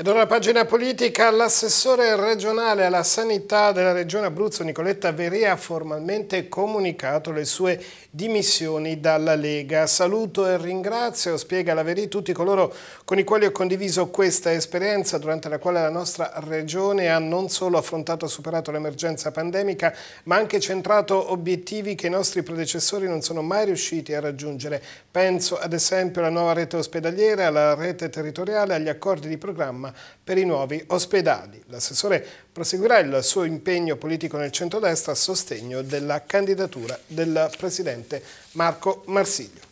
Ed ora pagina politica, l'assessore regionale alla sanità della regione Abruzzo Nicoletta Verè ha formalmente comunicato le sue dimissioni dalla Lega. Saluto e ringrazio, spiega la Verè, tutti coloro con i quali ho condiviso questa esperienza durante la quale la nostra regione ha non solo affrontato e superato l'emergenza pandemica ma anche centrato obiettivi che i nostri predecessori non sono mai riusciti a raggiungere. Penso ad esempio alla nuova rete ospedaliera, alla rete territoriale, agli accordi di programma per i nuovi ospedali. L'assessore proseguirà il suo impegno politico nel centrodestra a sostegno della candidatura del presidente Marco Marsiglio.